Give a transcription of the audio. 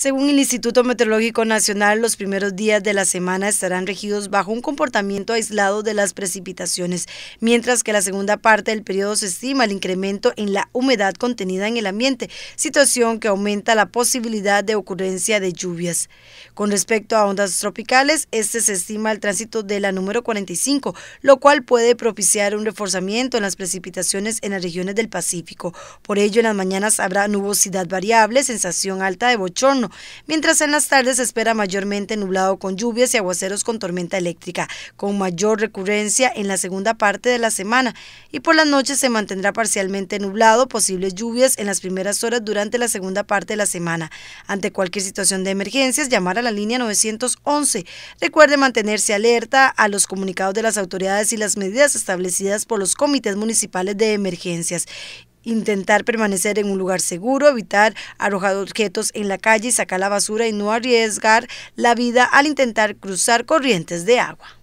Según el Instituto Meteorológico Nacional, los primeros días de la semana estarán regidos bajo un comportamiento aislado de las precipitaciones, mientras que la segunda parte del periodo se estima el incremento en la humedad contenida en el ambiente, situación que aumenta la posibilidad de ocurrencia de lluvias. Con respecto a ondas tropicales, este se estima el tránsito de la número 45, lo cual puede propiciar un reforzamiento en las precipitaciones en las regiones del Pacífico. Por ello, en las mañanas habrá nubosidad variable, sensación alta de bochorno, mientras en las tardes se espera mayormente nublado con lluvias y aguaceros con tormenta eléctrica, con mayor recurrencia en la segunda parte de la semana y por las noches se mantendrá parcialmente nublado, posibles lluvias en las primeras horas durante la segunda parte de la semana. Ante cualquier situación de emergencias, llamar a la línea 911. Recuerde mantenerse alerta a los comunicados de las autoridades y las medidas establecidas por los comités municipales de emergencias intentar permanecer en un lugar seguro, evitar arrojar objetos en la calle sacar la basura y no arriesgar la vida al intentar cruzar corrientes de agua.